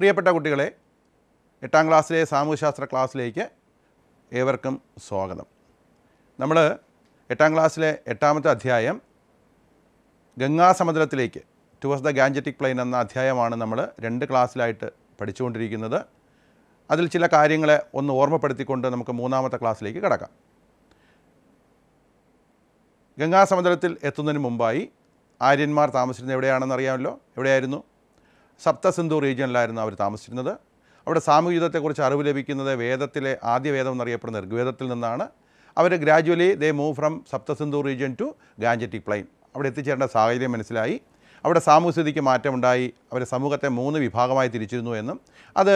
പ്രിയപ്പെട്ട കുട്ടികളെ എട്ടാം ക്ലാസ്സിലെ സാമൂഹ്യശാസ്ത്ര ക്ലാസ്സിലേക്ക് ഏവർക്കും സ്വാഗതം നമ്മൾ എട്ടാം ക്ലാസ്സിലെ എട്ടാമത്തെ അധ്യായം ഗംഗാസമുദ്രത്തിലേക്ക് ടുവേഴ്സ് ദ ഗാഞ്ചറ്റിക് പ്ലെയിൻ എന്ന അധ്യായമാണ് നമ്മൾ രണ്ട് ക്ലാസ്സിലായിട്ട് പഠിച്ചുകൊണ്ടിരിക്കുന്നത് അതിൽ ചില കാര്യങ്ങളെ ഒന്ന് ഓർമ്മപ്പെടുത്തിക്കൊണ്ട് നമുക്ക് മൂന്നാമത്തെ ക്ലാസ്സിലേക്ക് കിടക്കാം ഗംഗാസമുദ്രത്തിൽ എത്തുന്നതിന് മുമ്പായി ആര്യന്മാർ താമസിച്ചിരുന്നത് എവിടെയാണെന്ന് അറിയാമല്ലോ എവിടെയായിരുന്നു സപ്തസിന്ധു റീജിയനിലായിരുന്നു അവർ താമസിച്ചിരുന്നത് അവിടെ സാമൂഹ്യ യുദ്ധത്തെക്കുറിച്ച് അറിവ് ലഭിക്കുന്നത് വേദത്തിലെ ആദ്യ വേദം എന്നറിയപ്പെടുന്ന ഋഗ്വേദത്തിൽ നിന്നാണ് അവർ gradually they move from സപ്തസിന്ധു region to ഗാഞ്ചറ്റിക് plain അവിടെ എത്തിച്ചേരേണ്ട സാഹചര്യം മനസ്സിലായി അവിടെ സാമൂഹ്യസ്ഥിതിക്ക് മാറ്റമുണ്ടായി അവർ സമൂഹത്തെ മൂന്ന് വിഭാഗമായി തിരിച്ചിരുന്നു എന്നും അത്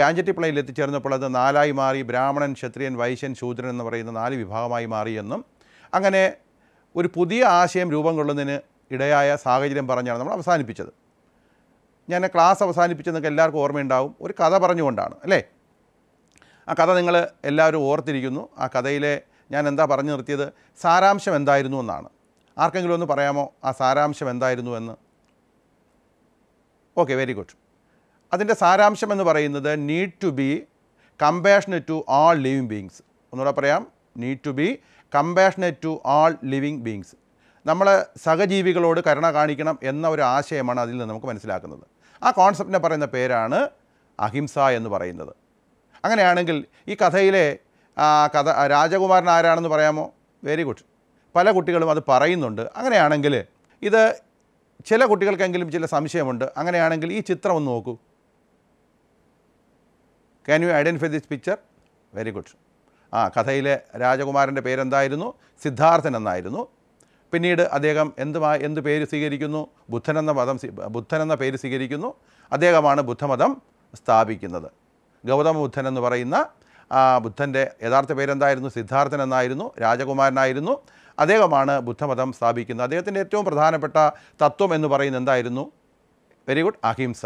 ഗാഞ്ചറ്റി പ്ലെയിനിൽ എത്തിച്ചേർന്നപ്പോൾ അത് നാലായി മാറി ബ്രാഹ്മണൻ ക്ഷത്രിയൻ വൈശ്യൻ ശൂദ്രൻ എന്ന് പറയുന്ന നാല് വിഭാഗമായി മാറിയെന്നും അങ്ങനെ ഒരു പുതിയ ആശയം രൂപം കൊള്ളുന്നതിന് ഇടയായ സാഹചര്യം പറഞ്ഞാണ് നമ്മൾ അവസാനിപ്പിച്ചത് ഞാൻ ക്ലാസ് അവസാനിപ്പിച്ചെന്നൊക്കെ എല്ലാവർക്കും ഓർമ്മയുണ്ടാവും ഒരു കഥ പറഞ്ഞുകൊണ്ടാണ് അല്ലേ ആ കഥ നിങ്ങൾ എല്ലാവരും ഓർത്തിരിക്കുന്നു ആ കഥയിലെ ഞാൻ എന്താ പറഞ്ഞു നിർത്തിയത് സാരാംശം എന്തായിരുന്നു എന്നാണ് ആർക്കെങ്കിലും ഒന്ന് പറയാമോ ആ സാരാംശം എന്തായിരുന്നു എന്ന് ഓക്കെ വെരി ഗുഡ് അതിൻ്റെ സാരാംശം എന്ന് പറയുന്നത് need to B compassionate to all living beings ഒന്നുകൂടെ പറയാം need to B compassionate to all living beings നമ്മൾ സഹജീവികളോട് കരുണ കാണിക്കണം എന്ന ഒരു ആശയമാണ് അതിൽ നിന്ന് നമുക്ക് മനസ്സിലാക്കുന്നത് ആ കോൺസെപ്റ്റിനെ പറയുന്ന പേരാണ് അഹിംസ എന്ന് പറയുന്നത് അങ്ങനെയാണെങ്കിൽ ഈ കഥയിലെ കഥ രാജകുമാരൻ ആരാണെന്ന് പറയാമോ വെരി ഗുഡ് പല കുട്ടികളും അത് പറയുന്നുണ്ട് അങ്ങനെയാണെങ്കിൽ ഇത് ചില കുട്ടികൾക്കെങ്കിലും ചില സംശയമുണ്ട് അങ്ങനെയാണെങ്കിൽ ഈ ചിത്രം ഒന്ന് നോക്കൂ can you identify this picture very good ആ കഥയിലെ രാജകുമാരൻ്റെ പേരെന്തായിരുന്നു സിദ്ധാർത്ഥൻ എന്നായിരുന്നു പിന്നീട് അദ്ദേഹം എന്തുമായി എന്ത് പേര് സ്വീകരിക്കുന്നു ബുദ്ധൻ എന്ന ബുദ്ധനെന്ന ബുദ്ധൻ എന്ന പേര് സ്വീകരിക്കുന്നു അദ്ദേഹമാണ് ബുദ്ധമതം സ്ഥാപിക്കുന്നത് ഗൗതമ ബുദ്ധൻ എന്ന് പറയുന്ന ബുദ്ധൻ്റെ യഥാർത്ഥ പേരെന്തായിരുന്നു സിദ്ധാർത്ഥൻ എന്നായിരുന്നു രാജകുമാരനായിരുന്നു അദ്ദേഹമാണ് ബുദ്ധമതം സ്ഥാപിക്കുന്നത് അദ്ദേഹത്തിൻ്റെ ഏറ്റവും പ്രധാനപ്പെട്ട തത്വം എന്ന് പറയുന്നത് എന്തായിരുന്നു വെരി ഗുഡ് അഹിംസ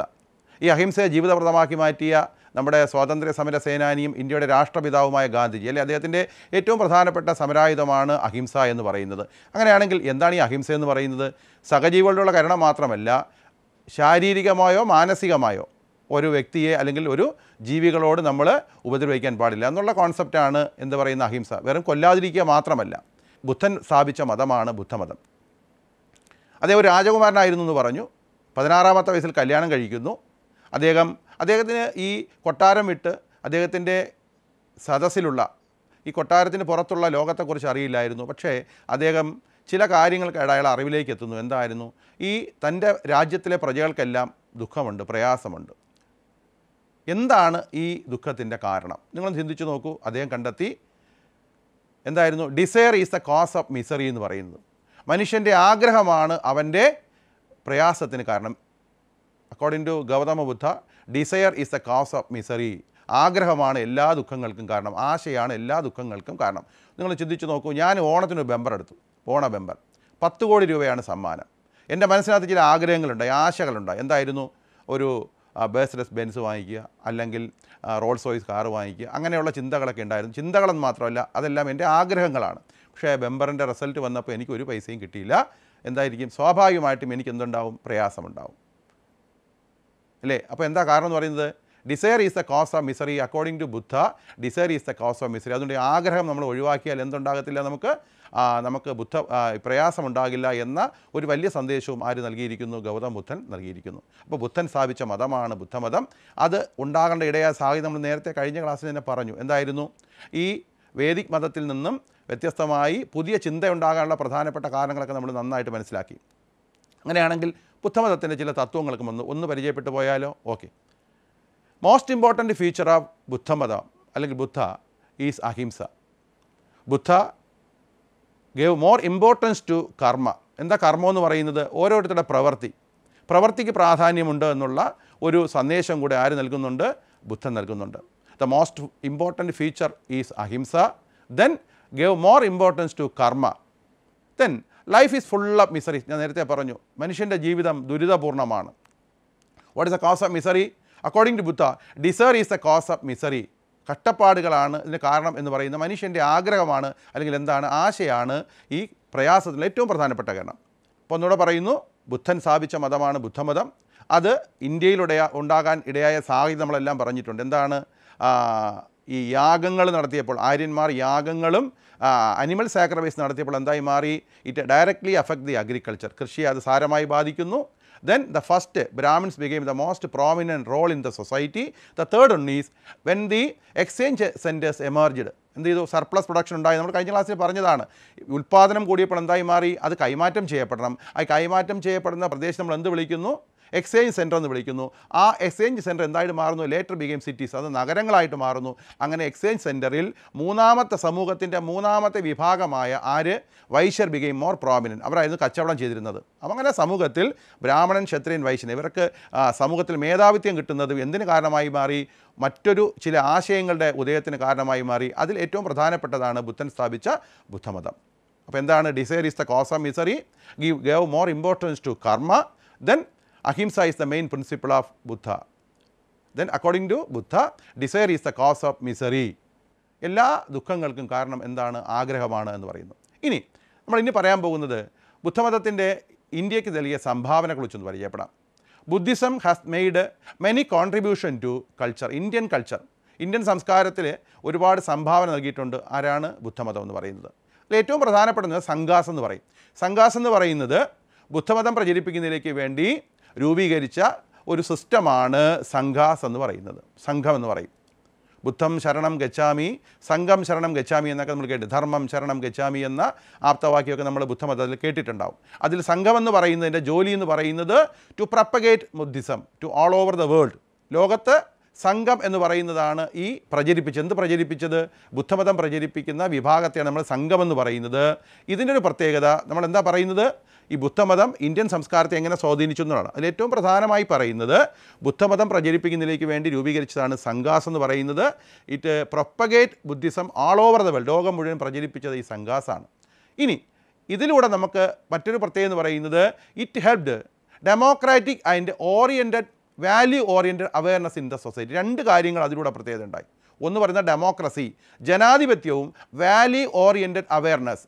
ഈ അഹിംസയെ ജീവിതപ്രദമാക്കി മാറ്റിയ നമ്മുടെ സ്വാതന്ത്ര്യ സമര സേനാനിയും ഇന്ത്യയുടെ രാഷ്ട്രപിതാവുമായ ഗാന്ധിജി അല്ലെ അദ്ദേഹത്തിൻ്റെ ഏറ്റവും പ്രധാനപ്പെട്ട സമരായുധമാണ് അഹിംസ എന്ന് പറയുന്നത് അങ്ങനെയാണെങ്കിൽ എന്താണ് ഈ അഹിംസ എന്ന് പറയുന്നത് സഹജീവികളുടെ കരുണ മാത്രമല്ല ശാരീരികമായോ മാനസികമായോ ഒരു വ്യക്തിയെ അല്ലെങ്കിൽ ഒരു ജീവികളോട് നമ്മൾ ഉപദ്രവിക്കാൻ പാടില്ല എന്നുള്ള കോൺസെപ്റ്റാണ് എന്ന് പറയുന്ന അഹിംസ വെറും കൊല്ലാതിരിക്കുക മാത്രമല്ല ബുദ്ധൻ സ്ഥാപിച്ച മതമാണ് ബുദ്ധമതം അതേ ഒരു രാജകുമാരനായിരുന്നു എന്ന് പറഞ്ഞു പതിനാറാമത്തെ വയസ്സിൽ കല്യാണം കഴിക്കുന്നു അദ്ദേഹം അദ്ദേഹത്തിന് ഈ കൊട്ടാരം വിട്ട് അദ്ദേഹത്തിൻ്റെ സദസ്സിലുള്ള ഈ കൊട്ടാരത്തിന് പുറത്തുള്ള ലോകത്തെക്കുറിച്ച് അറിയില്ലായിരുന്നു പക്ഷേ അദ്ദേഹം ചില കാര്യങ്ങൾക്ക് അയാൾ അറിവിലേക്ക് എത്തുന്നു എന്തായിരുന്നു ഈ തൻ്റെ രാജ്യത്തിലെ പ്രജകൾക്കെല്ലാം ദുഃഖമുണ്ട് പ്രയാസമുണ്ട് എന്താണ് ഈ ദുഃഖത്തിൻ്റെ കാരണം നിങ്ങൾ ചിന്തിച്ചു നോക്കൂ അദ്ദേഹം കണ്ടെത്തി എന്തായിരുന്നു desire is the cause of misery എന്ന് പറയുന്നത് മനുഷ്യൻ്റെ ആഗ്രഹമാണ് അവൻ്റെ പ്രയാസത്തിന് കാരണം according to Gautama Buddha desire is the കാസ് ഓഫ് മിസറി ആഗ്രഹമാണ് എല്ലാ ദുഃഖങ്ങൾക്കും കാരണം ആശയാണ് എല്ലാ ദുഃഖങ്ങൾക്കും കാരണം നിങ്ങൾ ചിന്തിച്ച് നോക്കൂ ഞാൻ ഒരു ബെമ്പർ എടുത്തു ഓണ ബെമ്പർ പത്ത് കോടി രൂപയാണ് സമ്മാനം എൻ്റെ മനസ്സിനകത്ത് ചില ആഗ്രഹങ്ങളുണ്ടായി ആശകളുണ്ടായി എന്തായിരുന്നു ഒരു ബേസ്ലെസ് ബെൻസ് വാങ്ങിക്കുക അല്ലെങ്കിൽ റോൾസ് റോയ്സ് കാർ വാങ്ങിക്കുക അങ്ങനെയുള്ള ചിന്തകളൊക്കെ ഉണ്ടായിരുന്നു ചിന്തകളെന്ന് മാത്രമല്ല അതെല്ലാം എൻ്റെ ആഗ്രഹങ്ങളാണ് പക്ഷേ ബെമ്പറിൻ്റെ റിസൾട്ട് വന്നപ്പോൾ എനിക്ക് ഒരു പൈസയും കിട്ടിയില്ല എന്തായിരിക്കും സ്വാഭാവികമായിട്ടും എനിക്ക് എന്തുണ്ടാവും പ്രയാസമുണ്ടാവും അല്ലേ അപ്പോൾ എന്താ കാരണം എന്ന് പറയുന്നത് desire is the cause of misery according to Buddha desire is the cause of misery അതുകൊണ്ട് ആഗ്രഹം നമ്മൾ ഒഴിവാക്കിയാൽ എന്തുണ്ടാകത്തില്ല നമുക്ക് നമുക്ക് ബുദ്ധ പ്രയാസമുണ്ടാകില്ല എന്ന ഒരു വലിയ സന്ദേശവും ആര് നൽകിയിരിക്കുന്നു ഗൗതം ബുദ്ധൻ നൽകിയിരിക്കുന്നു അപ്പോൾ ബുദ്ധൻ സ്ഥാപിച്ച മതമാണ് ബുദ്ധമതം അത് ഉണ്ടാകേണ്ട ഇടയായ സാഹചര്യം നമ്മൾ നേരത്തെ കഴിഞ്ഞ ക്ലാസ്സിൽ തന്നെ പറഞ്ഞു എന്തായിരുന്നു ഈ വേദിക് മതത്തിൽ നിന്നും വ്യത്യസ്തമായി പുതിയ ചിന്തയുണ്ടാകാനുള്ള പ്രധാനപ്പെട്ട കാരണങ്ങളൊക്കെ നമ്മൾ നന്നായിട്ട് മനസ്സിലാക്കി അങ്ങനെയാണെങ്കിൽ ബുദ്ധമതത്തിൻ്റെ ചില തത്വങ്ങൾക്കും ഒന്ന് ഒന്ന് പരിചയപ്പെട്ടു പോയാലോ okay most important feature of ബുദ്ധമത അല്ലെങ്കിൽ Buddha is ahimsa Buddha gave more importance to karma എന്താ കർമ്മം എന്ന് പറയുന്നത് ഓരോരുത്തരുടെ പ്രവൃത്തി പ്രവൃത്തിക്ക് പ്രാധാന്യമുണ്ട് എന്നുള്ള ഒരു സന്ദേശം കൂടെ ആര് നൽകുന്നുണ്ട് ബുദ്ധൻ നൽകുന്നുണ്ട് the most important feature is ahimsa then gave more importance to karma then life is full of misery ഞാൻ നേരത്തെ പറഞ്ഞു മനുഷ്യൻ്റെ ജീവിതം ദുരിതപൂർണ്ണമാണ് what is a cause of misery according to Buddha desire is a cause of misery കഷ്ടപ്പാടുകളാണ് ഇതിന് കാരണം എന്ന് പറയുന്നത് മനുഷ്യൻ്റെ ആഗ്രഹമാണ് അല്ലെങ്കിൽ എന്താണ് ആശയാണ് ഈ പ്രയാസത്തിലെ ഏറ്റവും പ്രധാനപ്പെട്ട കാരണം അപ്പോൾ ഒന്നുകൂടെ പറയുന്നു ബുദ്ധൻ സ്ഥാപിച്ച മതമാണ് ബുദ്ധമതം അത് ഇന്ത്യയിലുടെ ഉണ്ടാകാൻ ഇടയായ സാഹചര്യം നമ്മളെല്ലാം പറഞ്ഞിട്ടുണ്ട് എന്താണ് ഈ യാഗങ്ങൾ നടത്തിയപ്പോൾ ആര്യന്മാർ യാഗങ്ങളും അനിമൽ സാക്രിഫൈസ് നടത്തിയപ്പോൾ എന്തായി മാറി it directly affect the agriculture കൃഷിയെ അത് സാരമായി ബാധിക്കുന്നു then the first Brahmins became the most prominent role in the society the third one is when the exchange centers emerged എന്ത് ചെയ്തു സർപ്ലസ് പ്രൊഡക്ഷൻ ഉണ്ടായി നമ്മൾ കഴിഞ്ഞ ക്ലാസ്സിൽ പറഞ്ഞതാണ് ഉൽപ്പാദനം കൂടിയപ്പോൾ എന്തായി മാറി അത് കൈമാറ്റം ചെയ്യപ്പെടണം ആ കൈമാറ്റം ചെയ്യപ്പെടുന്ന പ്രദേശം നമ്മൾ എന്ത് വിളിക്കുന്നു എക്സ്ചേഞ്ച് സെൻറ്റർ എന്ന് വിളിക്കുന്നു ആ എക്സ്ചേഞ്ച് സെൻറ്റർ എന്തായിട്ട് മാറുന്നു ലേറ്റർ ബി സിറ്റീസ് അത് നഗരങ്ങളായിട്ട് മാറുന്നു അങ്ങനെ എക്സ്ചേഞ്ച് സെൻറ്ററിൽ മൂന്നാമത്തെ സമൂഹത്തിൻ്റെ മൂന്നാമത്തെ വിഭാഗമായ ആര് വൈശ്യർ ബിഗെയിം മോർ പ്രോമിനൻ അവരായിരുന്നു കച്ചവടം ചെയ്തിരുന്നത് അപ്പം അങ്ങനെ സമൂഹത്തിൽ ബ്രാഹ്മണൻ ക്ഷത്രിയൻ വൈശ്യൻ ഇവർക്ക് സമൂഹത്തിൽ മേധാവിത്വം കിട്ടുന്നത് എന്തിന് കാരണമായി മാറി മറ്റൊരു ചില ആശയങ്ങളുടെ ഉദയത്തിന് കാരണമായി മാറി അതിൽ ഏറ്റവും പ്രധാനപ്പെട്ടതാണ് ബുദ്ധൻ സ്ഥാപിച്ച ബുദ്ധമതം അപ്പോൾ എന്താണ് desire is the cause of misery give gave more importance to karma then Ahimsa is the main principle of Buddha. Then according to Buddha, desire is the cause of misery. എല്ലാ ദുഃഖങ്ങൾക്കും കാരണം എന്താണ് ആഗ്രഹമാണ് എന്ന് പറയുന്നു ഇനി നമ്മൾ ഇനി പറയാൻ പോകുന്നത് ബുദ്ധമതത്തിൻ്റെ ഇന്ത്യക്ക് നൽകിയ സംഭാവനകളെക്കുറിച്ചൊന്ന് പരിചയപ്പെടാം Buddhism has made many contribution to culture Indian culture Indian സംസ്കാരത്തിൽ ഒരുപാട് സംഭാവന നൽകിയിട്ടുണ്ട് ആരാണ് ബുദ്ധമതം എന്ന് പറയുന്നത് ഏറ്റവും പ്രധാനപ്പെടുന്നത് സംഘാസ് എന്ന് പറയും സംഘാസ് എന്ന് പറയുന്നത് ബുദ്ധമതം പ്രചരിപ്പിക്കുന്നതിലേക്ക് വേണ്ടി രൂപീകരിച്ച ഒരു സിസ്റ്റമാണ് സംഘാസ് എന്ന് പറയുന്നത് സംഘം എന്ന് പറയും ബുദ്ധം ശരണം ഗച്ഛാമി സംഘം ശരണം ഗച്ഛാമി എന്നൊക്കെ നമ്മൾ കേട്ട് ധർമ്മം ശരണം ഗച്ഛാമി എന്ന ആപ്തവാക്യമൊക്കെ നമ്മൾ ബുദ്ധമതത്തിൽ കേട്ടിട്ടുണ്ടാവും അതിൽ സംഘം എന്ന് പറയുന്നതിൻ്റെ ജോലി എന്ന് പറയുന്നത് to propagate Buddhism to all over the world ലോകത്ത് സംഘം എന്ന് പറയുന്നതാണ് ഈ പ്രചരിപ്പിച്ചത് എന്ത് പ്രചരിപ്പിച്ചത് ബുദ്ധമതം പ്രചരിപ്പിക്കുന്ന വിഭാഗത്തെയാണ് നമ്മൾ സംഘം എന്ന് പറയുന്നത് ഇതിൻ്റെ ഒരു പ്രത്യേകത നമ്മൾ എന്താ പറയുന്നത് ഈ ബുദ്ധമതം ഇന്ത്യൻ സംസ്കാരത്തെ എങ്ങനെ സ്വാധീനിച്ചു എന്നതാണ് ഏറ്റവും പ്രധാനമായി പറയുന്നത് ബുദ്ധമതം പ്രചരിപ്പിക്കുന്നതിലേക്ക് വേണ്ടി രൂപീകരിച്ചതാണ് സംഘാസ് എന്ന് പറയുന്നത് it propagate Buddhism all over the world ലോകം മുഴുവൻ പ്രചരിപ്പിച്ചത് ഈ സംഘാസാണ് ഇനി ഇതിലൂടെ നമുക്ക് മറ്റൊരു പ്രത്യേകത എന്ന് പറയുന്നത് it helped democratic and oriented value oriented awareness in the society രണ്ട് കാര്യങ്ങൾ അതിലൂടെ പ്രത്യേകത ഉണ്ടായി ഒന്ന് പറയുന്ന ഡെമോക്രസി ജനാധിപത്യവും വാല്യൂ ഓറിയൻറ്റഡ് അവയർനെസ്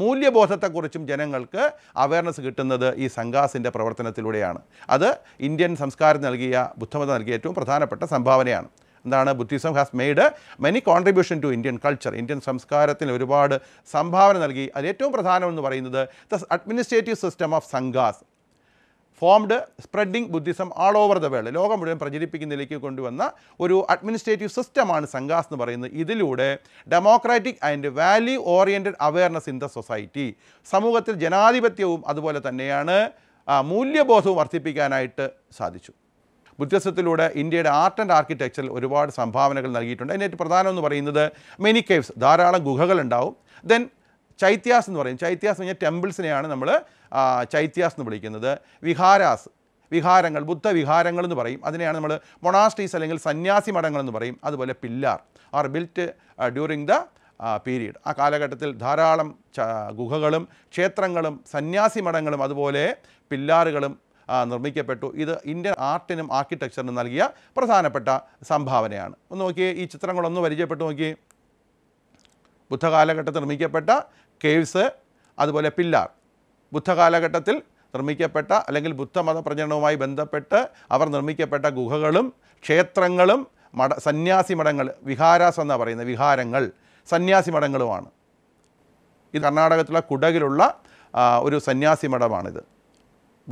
മൂല്യബോധത്തെക്കുറിച്ചും ജനങ്ങൾക്ക് അവയർനെസ് കിട്ടുന്നത് ഈ സംഘാസിൻ്റെ പ്രവർത്തനത്തിലൂടെയാണ് അത് ഇന്ത്യൻ സംസ്കാരം നൽകിയ ബുദ്ധമത നൽകിയ ഏറ്റവും പ്രധാനപ്പെട്ട സംഭാവനയാണ് എന്താണ് Buddhism has made many contribution to Indian culture Indian സംസ്കാരത്തിന് ഒരുപാട് സംഭാവന നൽകി അതിൽ ഏറ്റവും പ്രധാനമെന്ന് പറയുന്നത് the administrative system of sanghas formed spreading Buddhism all over the world ലോകം മുഴുവൻ പ്രചരിപ്പിക്കുന്നതിലേക്ക് കൊണ്ടുവന്ന ഒരു അഡ്മിനിസ്ട്രേറ്റീവ് സിസ്റ്റമാണ് സംഘാസ് എന്ന് പറയുന്നത് ഇതിലൂടെ democratic and value oriented awareness in the society സമൂഹത്തിൽ ജനാധിപത്യവും അതുപോലെ തന്നെയാണ് മൂല്യബോധവും വർദ്ധിപ്പിക്കാനായിട്ട് സാധിച്ചു ബുദ്ധിസത്തിലൂടെ ഇന്ത്യയുടെ ആർട്ട് ആൻഡ് ആർക്കിടെക്ചറിൽ ഒരുപാട് സംഭാവനകൾ നൽകിയിട്ടുണ്ട് അതിനേറ്റ് പ്രധാനം എന്ന് പറയുന്നത് മെനി കേവ്സ് ധാരാളം ഗുഹകളുണ്ടാവും ദെൻ ചൈത്യാസ് എന്ന് പറയും ചൈത്യാസ് എന്ന് പറഞ്ഞാൽ ടെമ്പിൾസിനെയാണ് നമ്മൾ ചൈത്യാസ് എന്ന് വിളിക്കുന്നത് വിഹാരാസ് വിഹാരങ്ങൾ ബുദ്ധവിഹാരങ്ങൾ എന്ന് പറയും അതിനെയാണ് നമ്മൾ മൊണാസ്റ്റീസ് അല്ലെങ്കിൽ സന്യാസി മഠങ്ങൾ എന്ന് പറയും അതുപോലെ pillar are built during the period ആ കാലഘട്ടത്തിൽ ധാരാളം ഗുഹകളും ക്ഷേത്രങ്ങളും സന്യാസി മഠങ്ങളും അതുപോലെ പില്ലാറുകളും നിർമ്മിക്കപ്പെട്ടു ഇത് ഇന്ത്യൻ ആർട്ടിനും ആർക്കിടെക്ചറിനും നൽകിയ പ്രധാനപ്പെട്ട സംഭാവനയാണ് ഒന്ന് നോക്കിയേ ഈ ചിത്രങ്ങളൊന്ന് പരിചയപ്പെട്ടു നോക്കിയേ ബുദ്ധകാലഘട്ടത്തിൽ നിർമ്മിക്കപ്പെട്ട കേവ്സ് അതുപോലെ പില്ലാർ ബുദ്ധകാലഘട്ടത്തിൽ നിർമ്മിക്കപ്പെട്ട അല്ലെങ്കിൽ ബുദ്ധമത പ്രചരണവുമായി ബന്ധപ്പെട്ട് അവർ നിർമ്മിക്കപ്പെട്ട ഗുഹകളും ക്ഷേത്രങ്ങളും മഠ സന്യാസി മഠങ്ങൾ വിഹാരാസ് എന്നാണ് പറയുന്നത് വിഹാരങ്ങൾ സന്യാസി മഠങ്ങളുമാണ് ഇത് കർണാടകത്തിലെ കുടകിലുള്ള ഒരു സന്യാസി മഠമാണിത്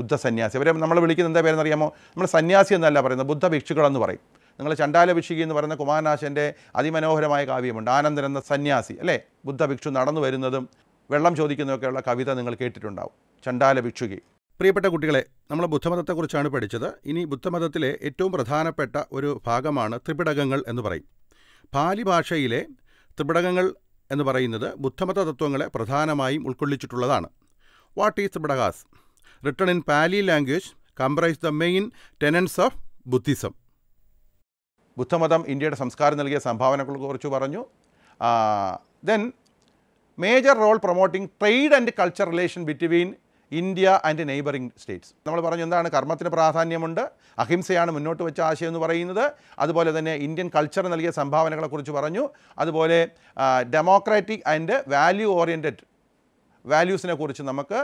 ബുദ്ധ സന്യാസി അവരെ നമ്മൾ വിളിക്കുന്ന എന്താ പേരെന്നറിയാമോ നമ്മൾ സന്യാസി എന്നല്ല പറയുന്നത് ബുദ്ധ ഭിക്ഷുക്കളെന്ന് പറയും നിങ്ങൾ ചണ്ടാലഭിഷികി എന്ന് പറയുന്ന കുമാരനാശൻ്റെ അതിമനോഹരമായ കാവ്യമുണ്ട് ആനന്ദൻ എന്ന സന്യാസി അല്ലേ ബുദ്ധഭിക്ഷു നടന്നു വരുന്നതും വെള്ളം ചോദിക്കുന്നതൊക്കെയുള്ള കവിത നിങ്ങൾ കേട്ടിട്ടുണ്ടാവും ചണ്ടാലഭിക്ഷുകി പ്രിയപ്പെട്ട കുട്ടികളെ നമ്മൾ ബുദ്ധമതത്തെക്കുറിച്ചാണ് പഠിച്ചത് ഇനി ബുദ്ധമതത്തിലെ ഏറ്റവും പ്രധാനപ്പെട്ട ഒരു ഭാഗമാണ് ത്രിപിടകങ്ങൾ എന്ന് പറയും പാലി ഭാഷയിലെ ത്രിപിടകങ്ങൾ എന്ന് പറയുന്നത് ബുദ്ധമത തത്വങ്ങളെ പ്രധാനമായും ഉൾക്കൊള്ളിച്ചിട്ടുള്ളതാണ് what is Tripitakas written in Pali language comprise the main tenets of Buddhism ബുദ്ധമതം ഇന്ത്യയുടെ സംസ്കാരം നൽകിയ സംഭാവനകളെക്കുറിച്ച് പറഞ്ഞു then major role promoting trade and culture relation between India and neighbouring states നമ്മൾ പറഞ്ഞു എന്താണ് കർമ്മത്തിന് പ്രാധാന്യമുണ്ട് അഹിംസയാണ് മുന്നോട്ട് വെച്ച ആശയം എന്ന് പറയുന്നത് അതുപോലെ തന്നെ ഇന്ത്യൻ കൾച്ചർ നൽകിയ സംഭാവനകളെക്കുറിച്ച് പറഞ്ഞു അതുപോലെ ഡെമോക്രാറ്റിക് ആൻഡ് വാല്യൂ ഓറിയൻറ്റഡ് വാല്യൂസിനെ കുറിച്ച് നമുക്ക്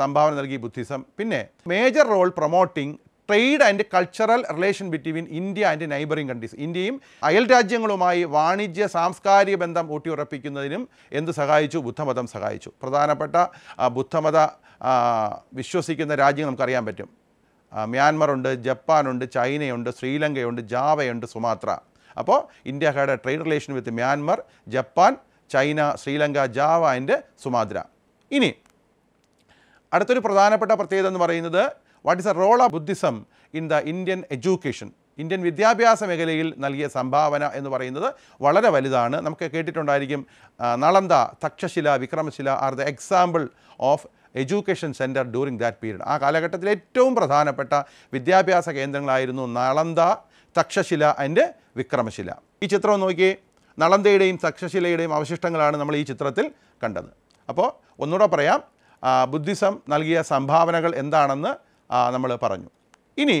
സംഭാവന നൽകി ബുദ്ധിസം പിന്നെ major role promoting trade and cultural relation between India and neighbouring countries ഇന്ത്യയും അയൽ രാജ്യങ്ങളുമായി വാണിജ്യ സാംസ്കാരിക ബന്ധം ഊട്ടിയുറപ്പിക്കുന്നതിനും എന്ത് സഹായിച്ചു ബുദ്ധമതം സഹായിച്ചു പ്രധാനപ്പെട്ട ബുദ്ധമത വിശ്വസിക്കുന്ന രാജ്യം നമുക്കറിയാൻ പറ്റും മ്യാൻമറുണ്ട് ജപ്പാനുണ്ട് ചൈനയുണ്ട് ശ്രീലങ്കയുണ്ട് ജാവയുണ്ട് സുമാത്ര അപ്പോൾ ഇന്ത്യക്കാരുടെ trade relation with Myanmar Japan China Sri Lanka Java and Sumatra ഇനി അടുത്തൊരു പ്രധാനപ്പെട്ട പ്രത്യേകത എന്ന് പറയുന്നത് what is a role of Buddhism in the Indian education Indian വിദ്യാഭ്യാസ മേഖലയിൽ നൽകിയ സംഭാവന എന്ന് പറയുന്നത് വളരെ വലുതാണ് നമുക്ക് കേട്ടിട്ടുണ്ടായിരിക്കും Nalanda Takshashila Vikramashila are the example of education centre during that period ആ കാലഘട്ടത്തിൽ ഏറ്റവും പ്രധാനപ്പെട്ട വിദ്യാഭ്യാസ കേന്ദ്രങ്ങളായിരുന്നു നളന്ദ തക്ഷശില ആൻഡ് വിക്രമശില ഈ ചിത്രം നോക്കിയേ നളന്തയുടെയും തക്ഷശിലയുടെയും അവശിഷ്ടങ്ങളാണ് നമ്മൾ ഈ ചിത്രത്തിൽ കണ്ടത് അപ്പോൾ ഒന്നുകൂടെ പറയാം ബുദ്ധിസം നൽകിയ സംഭാവനകൾ എന്താണെന്ന് നമ്മൾ പറഞ്ഞു ഇനി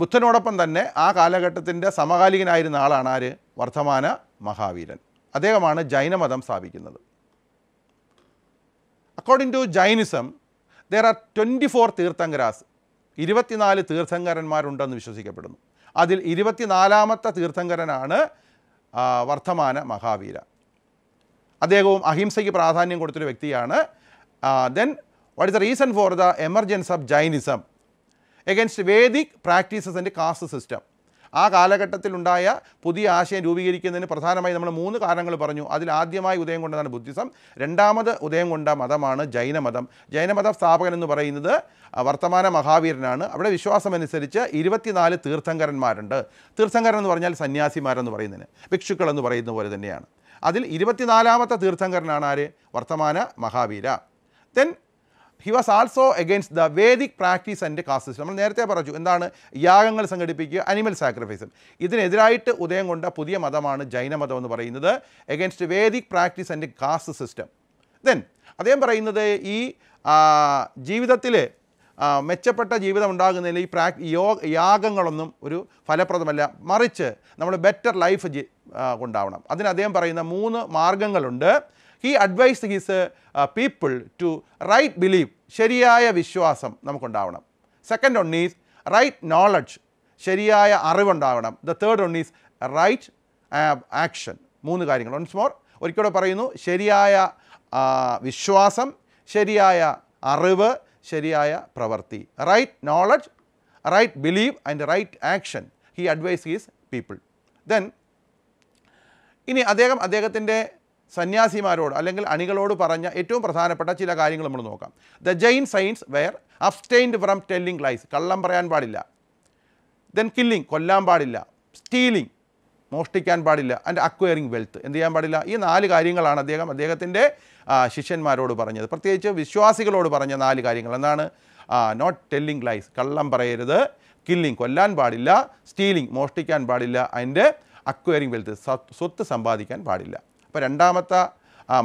ബുദ്ധനോടൊപ്പം തന്നെ ആ കാലഘട്ടത്തിൻ്റെ സമകാലികനായിരുന്ന ആളാണ് ആര് വർദ്ധമാന മഹാവീരൻ അദ്ദേഹമാണ് ജൈനമതം സ്ഥാപിക്കുന്നത് according to Jainism there are twenty four Tirthankaras ഇരുപത്തിനാല് തീർത്ഥങ്കരന്മാരുണ്ടെന്ന് വിശ്വസിക്കപ്പെടുന്നു അതിൽ ഇരുപത്തിനാലാമത്തെ തീർത്ഥങ്കരനാണ് വർദ്ധമാന മഹാവീര അദ്ദേഹവും അഹിംസയ്ക്ക് പ്രാധാന്യം കൊടുത്തൊരു വ്യക്തിയാണ് then what is the reason for the emergence of Jainism against Vedic practices and caste system ആ കാലഘട്ടത്തിലുണ്ടായ പുതിയ ആശയം രൂപീകരിക്കുന്നതിന് പ്രധാനമായി നമ്മൾ മൂന്ന് കാരണങ്ങൾ പറഞ്ഞു അതിൽ ആദ്യമായി ഉദയം കൊണ്ടതാണ് ബുദ്ധിസം രണ്ടാമത് ഉദയം കൊണ്ട മതമാണ് ജൈനമതം ജൈനമത സ്ഥാപകൻ എന്ന് പറയുന്നത് വർത്തമാന മഹാവീരനാണ് അവിടെ വിശ്വാസമനുസരിച്ച് ഇരുപത്തിനാല് തീർത്ഥങ്കരന്മാരുണ്ട് തീർത്ഥങ്കരൻ എന്ന് പറഞ്ഞാൽ സന്യാസിമാരെന്ന് പറയുന്നതിന് ഭിക്ഷുക്കൾ എന്ന് പറയുന്ന പോലെ തന്നെയാണ് അതിൽ ഇരുപത്തിനാലാമത്തെ തീർത്ഥങ്കരനാണ് ആര് Vardhamana Mahavira then he was also against the Vedic practice and castes നമ്മൾ നേരത്തെ പറഞ്ഞു എന്താണ് യാഗങ്ങൾ സംഘടിപ്പിക്കുക അനിമൽ സാക്രിഫൈസും ഇതിനെതിരായിട്ട് ഉദയം കൊണ്ട പുതിയ മതമാണ് ജൈനമതം എന്ന് പറയുന്നത് against Vedic practice and caste system then അദ്ദേഹം പറയുന്നത് ഈ ജീവിതത്തിൽ മെച്ചപ്പെട്ട ജീവിതം ഉണ്ടാകുന്നതിൽ ഈ പ്രാക് യോ യാഗങ്ങളൊന്നും ഒരു ഫലപ്രദമല്ല മറിച്ച് നമ്മൾ ബെറ്റർ ലൈഫ് ഉണ്ടാവണം അതിന് അദ്ദേഹം പറയുന്ന മൂന്ന് മാർഗങ്ങളുണ്ട് he advise his people to right believe ശരിയായ വിശ്വാസം നമുക്കുണ്ടാവണം second one is right knowledge ശരിയായ അറിവുണ്ടാവണം the third one is right action മൂന്ന് കാര്യങ്ങൾ ഒൺസ് മോർ ഒരിക്കലും പറയുന്നു ശരിയായ വിശ്വാസം ശരിയായ അറിവ് ശരിയായ പ്രവൃത്തി right knowledge right believe and right action he advise his people then ഇനി അദ്ദേഹം അദ്ദേഹത്തിൻ്റെ സന്യാസിമാരോട് അല്ലെങ്കിൽ അണികളോട് പറഞ്ഞ ഏറ്റവും പ്രധാനപ്പെട്ട ചില കാര്യങ്ങൾ നമ്മൾ നോക്കാം the Jain saints were abstained from telling lies കള്ളം പറയാൻ പാടില്ല ദെൻ കില്ലിംഗ് കൊല്ലാൻ പാടില്ല സ്റ്റീലിംഗ് മോഷ്ടിക്കാൻ പാടില്ല ആൻഡ് അക്വയറിങ് വെൽത്ത് എന്ത് ചെയ്യാൻ പാടില്ല ഈ നാല് കാര്യങ്ങളാണ് അദ്ദേഹം അദ്ദേഹത്തിൻ്റെ ശിഷ്യന്മാരോട് പറഞ്ഞത് പ്രത്യേകിച്ച് വിശ്വാസികളോട് പറഞ്ഞ നാല് കാര്യങ്ങൾ എന്താണ് നോട്ട് ടെല്ലിംഗ് ലൈസ് കള്ളം പറയരുത് കില്ലിംഗ് കൊല്ലാൻ പാടില്ല സ്റ്റീലിംഗ് മോഷ്ടിക്കാൻ പാടില്ല ആൻഡ് അക്വയറിങ് വെൽത്ത് സ്വത്ത് സമ്പാദിക്കാൻ പാടില്ല ഇപ്പോൾ രണ്ടാമത്തെ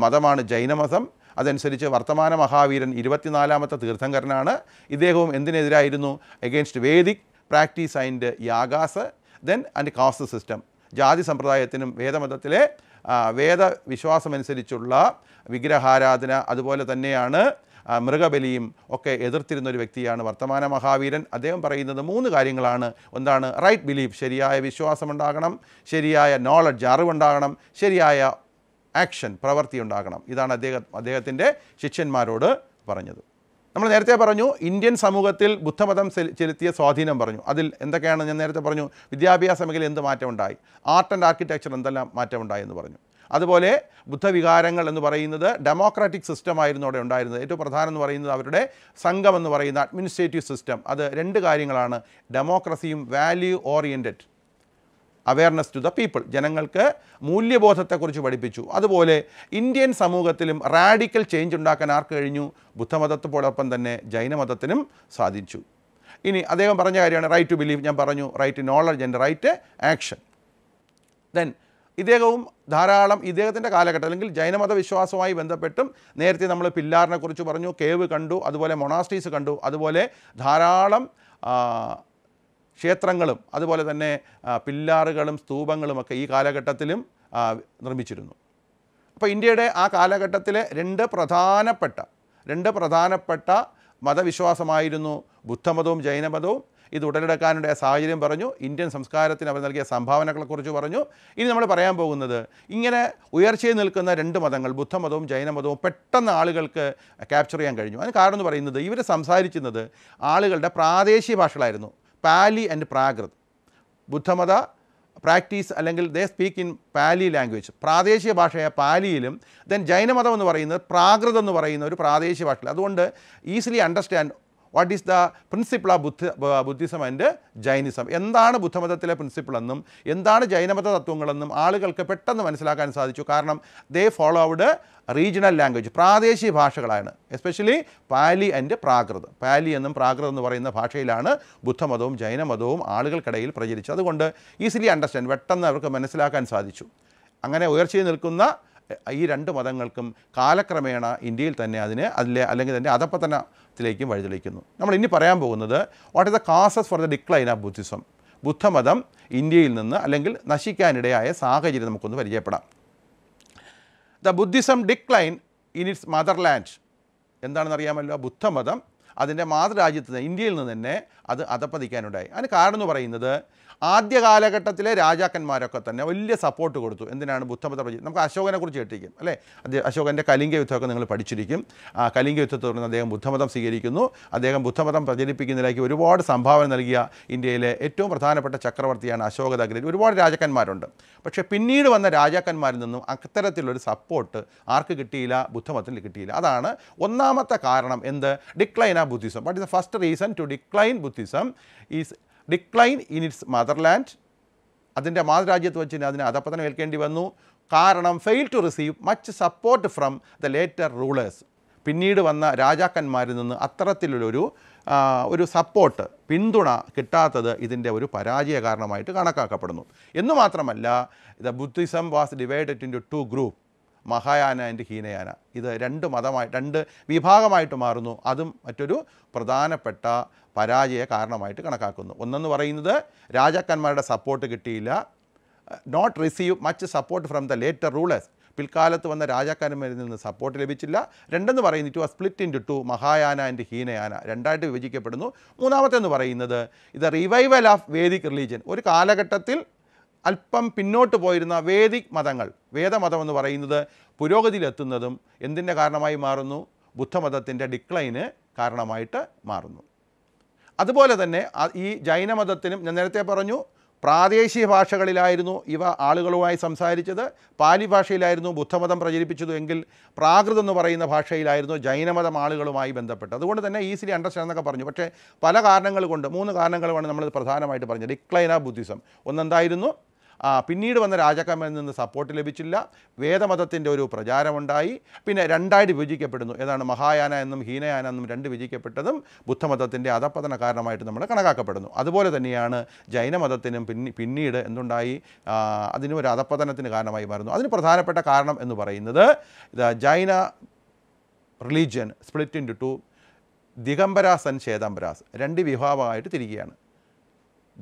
മതമാണ് ജൈനമതം അതനുസരിച്ച് വർത്തമാന മഹാവീരൻ ഇരുപത്തിനാലാമത്തെ തീർത്ഥങ്കരനാണ് ഇദ്ദേഹവും എന്തിനെതിരായിരുന്നു against Vedic practice and yagas then and caste system ജാതി സമ്പ്രദായത്തിനും വേദമതത്തിലെ വേദവിശ്വാസമനുസരിച്ചുള്ള വിഗ്രഹാരാധന അതുപോലെ തന്നെയാണ് മൃഗബലിയും ഒക്കെ എതിർത്തിരുന്ന ഒരു വ്യക്തിയാണ് വർത്തമാന മഹാവീരൻ അദ്ദേഹം പറയുന്നത് മൂന്ന് കാര്യങ്ങളാണ് ഒന്നാണ് റൈറ്റ് ബിലീഫ് ശരിയായ വിശ്വാസമുണ്ടാകണം ശരിയായ നോളജ് അറിവുണ്ടാകണം ശരിയായ ആക്ഷൻ പ്രവൃത്തി ഉണ്ടാകണം ഇതാണ് അദ്ദേഹം അദ്ദേഹത്തിൻ്റെ ശിഷ്യന്മാരോട് പറഞ്ഞത് നമ്മൾ നേരത്തെ പറഞ്ഞു ഇന്ത്യൻ സമൂഹത്തിൽ ബുദ്ധമതം ചെലുത്തിയ സ്വാധീനം പറഞ്ഞു അതിൽ എന്തൊക്കെയാണ് ഞാൻ നേരത്തെ പറഞ്ഞു വിദ്യാഭ്യാസ മേഖലയിൽ എന്ത് മാറ്റമുണ്ടായി ആർട്ട് ആൻഡ് ആർക്കിടെക്ചർ എന്തെല്ലാം മാറ്റമുണ്ടായി എന്ന് പറഞ്ഞു അതുപോലെ ബുദ്ധവികാരങ്ങൾ എന്ന് പറയുന്നത് ഡെമോക്രാറ്റിക് സിസ്റ്റം ആയിരുന്നു അവിടെ ഉണ്ടായിരുന്നത് ഏറ്റവും പ്രധാനം എന്ന് പറയുന്നത് അവരുടെ സംഘം എന്ന് പറയുന്ന അഡ്മിനിസ്ട്രേറ്റീവ് സിസ്റ്റം അത് രണ്ട് കാര്യങ്ങളാണ് ഡെമോക്രസിയും value oriented awareness to the people ജനങ്ങൾക്ക് മൂല്യബോധത്തെക്കുറിച്ച് പഠിപ്പിച്ചു അതുപോലെ ഇന്ത്യൻ സമൂഹത്തിലും റാഡിക്കൽ ചേഞ്ച് ഉണ്ടാക്കാൻ ആർക്ക് കഴിഞ്ഞു ബുദ്ധമതത്തോടൊപ്പം തന്നെ ജൈനമതത്തിനും സാധിച്ചു ഇനി അദ്ദേഹം പറഞ്ഞ കാര്യമാണ് റൈറ്റ് ടു ബിലീവ് ഞാൻ പറഞ്ഞു right knowledge and right action then ഇദ്ദേഹവും ധാരാളം ഇദ്ദേഹത്തിൻ്റെ കാലഘട്ടം അല്ലെങ്കിൽ ജൈനമത വിശ്വാസവുമായി ബന്ധപ്പെട്ടും നേരത്തെ നമ്മൾ പില്ലാറിനെ കുറിച്ച് പറഞ്ഞു കേവ് കണ്ടു അതുപോലെ മൊണാസ്റ്റീസ് കണ്ടു അതുപോലെ ധാരാളം ക്ഷേത്രങ്ങളും അതുപോലെ തന്നെ പില്ലാറുകളും ഒക്കെ ഈ കാലഘട്ടത്തിലും നിർമ്മിച്ചിരുന്നു അപ്പോൾ ഇന്ത്യയുടെ ആ കാലഘട്ടത്തിലെ രണ്ട് പ്രധാനപ്പെട്ട രണ്ട് പ്രധാനപ്പെട്ട മതവിശ്വാസമായിരുന്നു ബുദ്ധമതവും ജൈനമതവും ഇത് ഉടലെടുക്കാനുള്ള സാഹചര്യം പറഞ്ഞു ഇന്ത്യൻ സംസ്കാരത്തിന് അവർ നൽകിയ സംഭാവനകളെക്കുറിച്ച് പറഞ്ഞു ഇനി നമ്മൾ പറയാൻ പോകുന്നത് ഇങ്ങനെ ഉയർച്ചയിൽ നിൽക്കുന്ന രണ്ട് മതങ്ങൾ ബുദ്ധമതവും ജൈനമതവും പെട്ടെന്ന് ആളുകൾക്ക് ക്യാപ്ചർ ചെയ്യാൻ കഴിഞ്ഞു അതിന് കാരണം എന്ന് പറയുന്നത് ഇവർ സംസാരിക്കുന്നത് ആളുകളുടെ പ്രാദേശിക ഭാഷകളായിരുന്നു പാലി ആൻഡ് പ്രാകൃത് ബുദ്ധമത പ്രാക്ടീസ് അല്ലെങ്കിൽ they speak in Pali language പ്രാദേശിക ഭാഷയായ പാലിയിലും ദെൻ ജൈനമതം എന്ന് പറയുന്നത് പ്രാകൃതം എന്ന് പറയുന്ന ഒരു പ്രാദേശിക ഭാഷയിൽ അതുകൊണ്ട് easily understand what is the principle ആ ബുദ്ധ ബുദ്ധിസം ആൻഡ് ജൈനിസം എന്താണ് ബുദ്ധമതത്തിലെ പ്രിൻസിപ്പിൾ എന്നും എന്താണ് ജൈനമത തത്വങ്ങളെന്നും ആളുകൾക്ക് പെട്ടെന്ന് മനസ്സിലാക്കാൻ സാധിച്ചു കാരണം ദേ ഫോളോ ഔഡ് റീജിയണൽ ലാംഗ്വേജ് പ്രാദേശിക ഭാഷകളാണ് എസ്പെഷ്യലി പാലി ആൻഡ് പ്രാകൃത് പാലി എന്നും പ്രാകൃത് എന്ന് പറയുന്ന ഭാഷയിലാണ് ബുദ്ധമതവും ജൈനമതവും ആളുകൾക്കിടയിൽ പ്രചരിച്ചത് അതുകൊണ്ട് ഈസിലി അണ്ടർസ്റ്റാൻഡ് പെട്ടെന്ന് അവർക്ക് മനസ്സിലാക്കാൻ സാധിച്ചു അങ്ങനെ ഉയർച്ചയിൽ നിൽക്കുന്ന ഈ രണ്ട് മതങ്ങൾക്കും കാലക്രമേണ ഇന്ത്യയിൽ തന്നെ അതിനെ അതിലെ അല്ലെങ്കിൽ തന്നെ അധപ്പതനത്തിലേക്കും വഴിതെളിക്കുന്നു നമ്മൾ ഇനി പറയാൻ പോകുന്നത് what is the causes for the decline of Buddhism ബുദ്ധമതം ഇന്ത്യയിൽ നിന്ന് അല്ലെങ്കിൽ നശിക്കാനിടയായ സാഹചര്യം നമുക്കൊന്ന് പരിചയപ്പെടാം the Buddhism decline in its motherland എന്താണെന്നറിയാമല്ലോ ബുദ്ധമതം അതിൻ്റെ മാതൃരാജ്യത്ത് ഇന്ത്യയിൽ നിന്ന് തന്നെ അത് അതപ്പതിക്കാനുണ്ടായി അതിന് കാരണം എന്ന് പറയുന്നത് ആദ്യ കാലഘട്ടത്തിലെ രാജാക്കന്മാരൊക്കെ തന്നെ വലിയ സപ്പോർട്ട് കൊടുത്തു എന്തിനാണ് ബുദ്ധമത പ്രചരിച്ചത് നമുക്ക് അശോകനെക്കുറിച്ച് കേട്ടിരിക്കും അല്ലേ അശോകൻ്റെ കലിംഗ യുദ്ധമൊക്കെ നിങ്ങൾ പഠിച്ചിരിക്കും ആ കലിംഗ യുദ്ധത്തെ തുടർന്ന് അദ്ദേഹം ബുദ്ധമതം സ്വീകരിക്കുന്നു അദ്ദേഹം ബുദ്ധമതം പ്രചരിപ്പിക്കുന്നതിലേക്ക് ഒരുപാട് സംഭാവന നൽകിയ ഇന്ത്യയിലെ ഏറ്റവും പ്രധാനപ്പെട്ട ചക്രവർത്തിയാണ് അശോകതഗ്രയിൽ ഒരുപാട് രാജാക്കന്മാരുണ്ട് പക്ഷേ പിന്നീട് വന്ന രാജാക്കന്മാരിൽ നിന്നും അത്തരത്തിലൊരു സപ്പോർട്ട് ആർക്ക് കിട്ടിയില്ല ബുദ്ധമതത്തിന് കിട്ടിയില്ല അതാണ് ഒന്നാമത്തെ കാരണം എന്ത് ഡിക്ലൈൻ ആ Buddhism. What is the first reason to decline Buddhism is decline in its motherland. അതിൻ്റെ മാതൃരാജ്യത്ത് വെച്ച് അതിനെ അധപ്പതനം ഏൽക്കേണ്ടി വന്നു കാരണം fail to receive much support from the later rulers പിന്നീട് വന്ന രാജാക്കന്മാരിൽ നിന്ന് അത്തരത്തിലുള്ളൊരു ഒരു സപ്പോർട്ട് പിന്തുണ കിട്ടാത്തത് ഇതിൻ്റെ ഒരു പരാജയ കാരണമായിട്ട് കണക്കാക്കപ്പെടുന്നു എന്ന് മാത്രമല്ല the Buddhism was divided in to two group Mahayana and Hinayana ഇത് രണ്ട് മതമായി രണ്ട് വിഭാഗമായിട്ട് മാറുന്നു അതും മറ്റൊരു പ്രധാനപ്പെട്ട പരാജയ കാരണമായിട്ട് കണക്കാക്കുന്നു ഒന്നെന്ന് പറയുന്നത് രാജാക്കന്മാരുടെ സപ്പോർട്ട് കിട്ടിയില്ല not receive much support from the later rulers പിൽക്കാലത്ത് വന്ന രാജാക്കന്മാരിൽ നിന്ന് സപ്പോർട്ട് ലഭിച്ചില്ല രണ്ടെന്ന് പറയുന്നത് two was split in to Mahayana and Hinayana രണ്ടായിട്ട് വിഭജിക്കപ്പെടുന്നു മൂന്നാമത്തെ എന്ന് പറയുന്നത് ഇത് റിവൈവൽ ഓഫ് വേദിക് റിലീജിയൻ ഒരു കാലഘട്ടത്തിൽ അല്പം പിന്നോട്ട് പോയിരുന്ന വേദിക് മതങ്ങൾ വേദമതം എന്ന് പറയുന്നത് പുരോഗതിയിലെത്തുന്നതും എന്തിൻ്റെ കാരണമായി മാറുന്നു ബുദ്ധമതത്തിൻ്റെ ഡിക്ലൈന് കാരണമായിട്ട് മാറുന്നു അതുപോലെ തന്നെ ഈ ജൈനമതത്തിനും ഞാൻ നേരത്തെ പറഞ്ഞു പ്രാദേശിക ഭാഷകളിലായിരുന്നു ഇവ ആളുകളുമായി സംസാരിച്ചത് പാലി ഭാഷയിലായിരുന്നു ബുദ്ധമതം പ്രചരിപ്പിച്ചത് എങ്കിൽ പ്രാകൃതം എന്ന് പറയുന്ന ഭാഷയിലായിരുന്നു ജൈനമതം ആളുകളുമായി ബന്ധപ്പെട്ട് അതുകൊണ്ട് തന്നെ ഈസിലി അണ്ടർസ്റ്റാൻഡ് എന്നൊക്കെ പറഞ്ഞു പക്ഷേ പല കാരണങ്ങൾ കൊണ്ട് മൂന്ന് കാരണങ്ങളുമാണ് നമ്മൾ പ്രധാനമായിട്ട് പറഞ്ഞത് ഡിക്ലൈന ബുദ്ധിസം ഒന്നെന്തായിരുന്നു പിന്നീട് വന്ന രാജാക്കന്മാരിൽ നിന്ന് സപ്പോർട്ട് ലഭിച്ചില്ല വേദമതത്തിൻ്റെ ഒരു പ്രചാരമുണ്ടായി പിന്നെ രണ്ടായിട്ട് വിഭജിക്കപ്പെടുന്നു ഏതാണ് മഹായാന എന്നും ഹീനയാന എന്നും രണ്ട് വിഭജിക്കപ്പെട്ടതും ബുദ്ധമതത്തിൻ്റെ അധപ്പതന കാരണമായിട്ട് നമ്മൾ കണക്കാക്കപ്പെടുന്നു അതുപോലെ തന്നെയാണ് ജൈനമതത്തിനും പിന്നി പിന്നീട് എന്തുണ്ടായി അതിനും ഒരു അധപ്പതനത്തിന് കാരണമായി മാറുന്നു അതിന് പ്രധാനപ്പെട്ട കാരണം എന്ന് പറയുന്നത് Jaina religion split in to Digambaras and Shvetambaras രണ്ട് വിഭാഗമായിട്ട് തിരികെയാണ്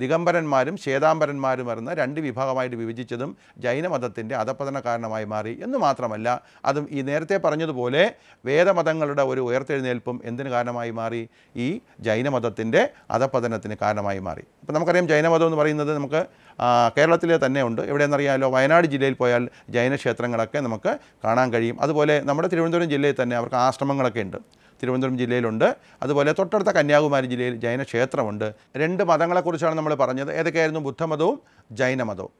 ദിഗംബരന്മാരും ശ്വേതാംബരന്മാരും എന്ന രണ്ട് വിഭാഗമായിട്ട് വിഭജിച്ചതും ജൈനമതത്തിൻ്റെ അധപ്പതന കാരണമായി മാറി എന്ന് മാത്രമല്ല അതും ഈ നേരത്തെ പറഞ്ഞതുപോലെ വേദമതങ്ങളുടെ ഒരു ഉയർത്തെഴുന്നേൽപ്പും എന്തിനു കാരണമായി മാറി ഈ ജൈനമതത്തിൻ്റെ അധപ്പതനത്തിന് കാരണമായി മാറി അപ്പോൾ നമുക്കറിയാം ജൈനമതം എന്ന് പറയുന്നത് നമുക്ക് കേരളത്തിലെ തന്നെ ഉണ്ട് എവിടെയെന്നറിയാമല്ലോ വയനാട് ജില്ലയിൽ പോയാൽ ജൈനക്ഷേത്രങ്ങളൊക്കെ നമുക്ക് കാണാൻ കഴിയും അതുപോലെ നമ്മുടെ തിരുവനന്തപുരം ജില്ലയിൽ തന്നെ അവർക്ക് ആശ്രമങ്ങളൊക്കെ ഉണ്ട് തിരുവനന്തപുരം ജില്ലയിലുണ്ട് അതുപോലെ തൊട്ടടുത്ത കന്യാകുമാരി ജില്ലയിൽ ജൈന ക്ഷേത്രമുണ്ട് രണ്ട് മതങ്ങളെക്കുറിച്ചാണ് നമ്മൾ പറഞ്ഞത് ഏതൊക്കെയായിരുന്നു ബുദ്ധമതവും ജൈനമതവും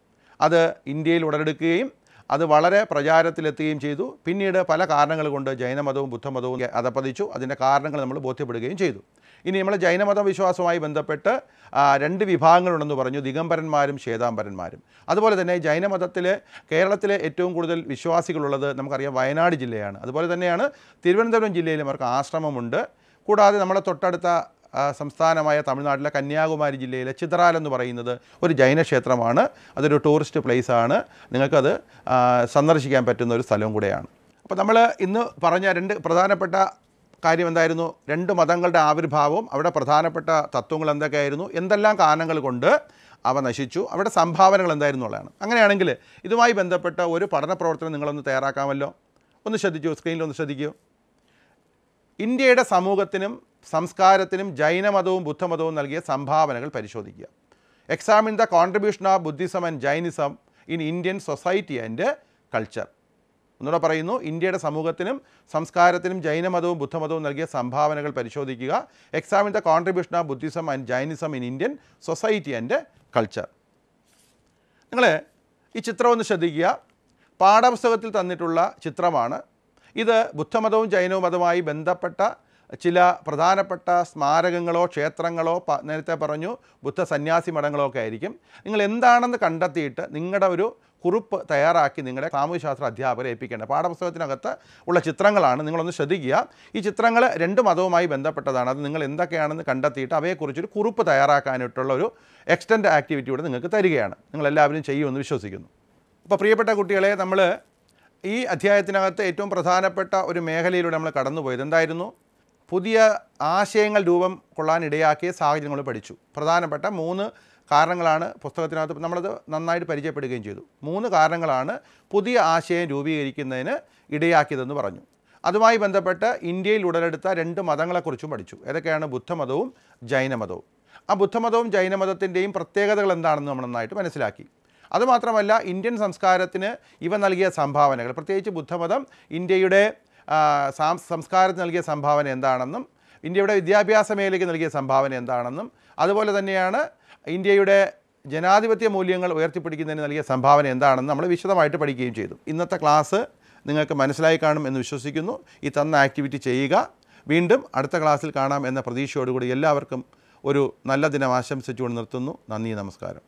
അത് ഇന്ത്യയിൽ ഉടലെടുക്കുകയും അത് വളരെ പ്രചാരത്തിലെത്തുകയും ചെയ്തു പിന്നീട് പല കാരണങ്ങൾ കൊണ്ട് ജൈനമതവും ബുദ്ധമതവും അതപ്പതിച്ചു അതിൻ്റെ കാരണങ്ങൾ നമ്മൾ ബോധ്യപ്പെടുകയും ചെയ്തു ഇനി നമ്മൾ ജൈനമത വിശ്വാസവുമായി ബന്ധപ്പെട്ട് രണ്ട് വിഭാഗങ്ങളുണ്ടെന്ന് പറഞ്ഞു ദിഗംബരന്മാരും ശ്വേതാംബരന്മാരും അതുപോലെ തന്നെ ജൈനമതത്തിൽ കേരളത്തിലെ ഏറ്റവും കൂടുതൽ വിശ്വാസികളുള്ളത് നമുക്കറിയാം വയനാട് ജില്ലയാണ് അതുപോലെ തന്നെയാണ് തിരുവനന്തപുരം ജില്ലയിലും അവർക്ക് ആശ്രമമുണ്ട് കൂടാതെ നമ്മുടെ തൊട്ടടുത്ത സംസ്ഥാനമായ തമിഴ്നാട്ടിലെ കന്യാകുമാരി ജില്ലയിലെ ചിത്രാൽ എന്ന് പറയുന്നത് ഒരു ജൈനക്ഷേത്രമാണ് അതൊരു ടൂറിസ്റ്റ് പ്ലേസ് ആണ് നിങ്ങൾക്കത് സന്ദർശിക്കാൻ പറ്റുന്ന ഒരു സ്ഥലവും കൂടെയാണ് അപ്പോൾ നമ്മൾ ഇന്ന് പറഞ്ഞ രണ്ട് പ്രധാനപ്പെട്ട കാര്യം എന്തായിരുന്നു രണ്ട് മതങ്ങളുടെ ആവിർഭാവവും അവിടെ പ്രധാനപ്പെട്ട തത്വങ്ങൾ എന്തൊക്കെയായിരുന്നു എന്തെല്ലാം കാരണങ്ങൾ കൊണ്ട് അവ നശിച്ചു അവിടെ സംഭാവനകൾ എന്തായിരുന്നു ഉള്ളതാണ് അങ്ങനെയാണെങ്കിൽ ഇതുമായി ബന്ധപ്പെട്ട ഒരു പഠന പ്രവർത്തനം നിങ്ങളൊന്ന് തയ്യാറാക്കാമല്ലോ ഒന്ന് ശ്രദ്ധിക്കൂ സ്ക്രീനിൽ ഒന്ന് ശ്രദ്ധിക്കൂ ഇന്ത്യയുടെ സമൂഹത്തിനും സംസ്കാരത്തിനും ജൈനമതവും ബുദ്ധമതവും നൽകിയ സംഭാവനകൾ പരിശോധിക്കുക examine the contribution of Buddhism and Jainism in Indian society and culture ഒന്നുകൂടെ പറയുന്നു ഇന്ത്യയുടെ സമൂഹത്തിനും സംസ്കാരത്തിനും ജൈനമതവും ബുദ്ധമതവും നൽകിയ സംഭാവനകൾ പരിശോധിക്കുക examine the contribution of Buddhism and Jainism in Indian society and culture നിങ്ങൾ ഈ ചിത്രം ഒന്ന് ശ്രദ്ധിക്കുക പാഠപുസ്തകത്തിൽ തന്നിട്ടുള്ള ചിത്രമാണ് ഇത് ബുദ്ധമതവും ജൈനവും മതവുമായി ബന്ധപ്പെട്ട ചില പ്രധാനപ്പെട്ട സ്മാരകങ്ങളോ ക്ഷേത്രങ്ങളോ നേരത്തെ പറഞ്ഞു ബുദ്ധ സന്യാസി മഠങ്ങളോ ഒക്കെ ആയിരിക്കും നിങ്ങൾ എന്താണെന്ന് കണ്ടെത്തിയിട്ട് നിങ്ങളുടെ ഒരു കുറിപ്പ് തയ്യാറാക്കി നിങ്ങളുടെ സാമൂഹ്യശാസ്ത്ര അധ്യാപകരെ ഏൽപ്പിക്കേണ്ട പാഠപുസ്തകത്തിനകത്ത് ഉള്ള ചിത്രങ്ങളാണ് നിങ്ങളൊന്ന് ശ്രദ്ധിക്കുക ഈ ചിത്രങ്ങൾ രണ്ട് മതവുമായി ബന്ധപ്പെട്ടതാണ് അത് നിങ്ങൾ എന്തൊക്കെയാണെന്ന് കണ്ടെത്തിയിട്ട് അവയെക്കുറിച്ചൊരു കുറിപ്പ് തയ്യാറാക്കാനായിട്ടുള്ള ഒരു എക്സ്റ്റൻഡ് ആക്ടിവിറ്റിയുടെ നിങ്ങൾക്ക് തരികയാണ് നിങ്ങളെല്ലാവരും ചെയ്യുമെന്ന് വിശ്വസിക്കുന്നു അപ്പോൾ പ്രിയപ്പെട്ട കുട്ടികളെ നമ്മൾ ഈ അധ്യായത്തിനകത്ത് ഏറ്റവും പ്രധാനപ്പെട്ട ഒരു മേഖലയിലൂടെ നമ്മൾ കടന്നുപോയത് എന്തായിരുന്നു പുതിയ ആശയങ്ങൾ രൂപം കൊള്ളാനിടയാക്കിയ സാഹചര്യങ്ങൾ പഠിച്ചു പ്രധാനപ്പെട്ട മൂന്ന് കാരണങ്ങളാണ് പുസ്തകത്തിനകത്ത് നമ്മളത് നന്നായിട്ട് പരിചയപ്പെടുകയും ചെയ്തു മൂന്ന് കാരണങ്ങളാണ് പുതിയ ആശയം രൂപീകരിക്കുന്നതിന് ഇടയാക്കിയതെന്ന് പറഞ്ഞു അതുമായി ബന്ധപ്പെട്ട് ഇന്ത്യയിൽ ഉടലെടുത്ത രണ്ട് മതങ്ങളെക്കുറിച്ചും പഠിച്ചു ഏതൊക്കെയാണ് ബുദ്ധമതവും ജൈനമതവും ആ ബുദ്ധമതവും ജൈനമതത്തിൻ്റെയും പ്രത്യേകതകൾ എന്താണെന്ന് നമ്മൾ നന്നായിട്ട് മനസ്സിലാക്കി അതുമാത്രമല്ല ഇന്ത്യൻ സംസ്കാരത്തിന് ഇവ നൽകിയ സംഭാവനകൾ പ്രത്യേകിച്ച് ബുദ്ധമതം ഇന്ത്യയുടെ സംസ്കാരത്തിന് നൽകിയ സംഭാവന എന്താണെന്നും ഇന്ത്യയുടെ വിദ്യാഭ്യാസ മേഖലയ്ക്ക് നൽകിയ സംഭാവന എന്താണെന്നും അതുപോലെ തന്നെയാണ് ഇന്ത്യയുടെ ജനാധിപത്യ മൂല്യങ്ങൾ ഉയർത്തിപ്പിടിക്കുന്നതിന് നൽകിയ സംഭാവന എന്താണെന്ന് നമ്മൾ വിശദമായിട്ട് പഠിക്കുകയും ചെയ്തു ഇന്നത്തെ ക്ലാസ് നിങ്ങൾക്ക് മനസ്സിലായി കാണും എന്ന് വിശ്വസിക്കുന്നു ഈ തന്ന ആക്ടിവിറ്റി ചെയ്യുക വീണ്ടും അടുത്ത ക്ലാസ്സിൽ കാണാം എന്ന പ്രതീക്ഷയോടുകൂടി എല്ലാവർക്കും ഒരു നല്ല ദിനം ആശംസിച്ചുകൊണ്ട് നിർത്തുന്നു നന്ദി നമസ്കാരം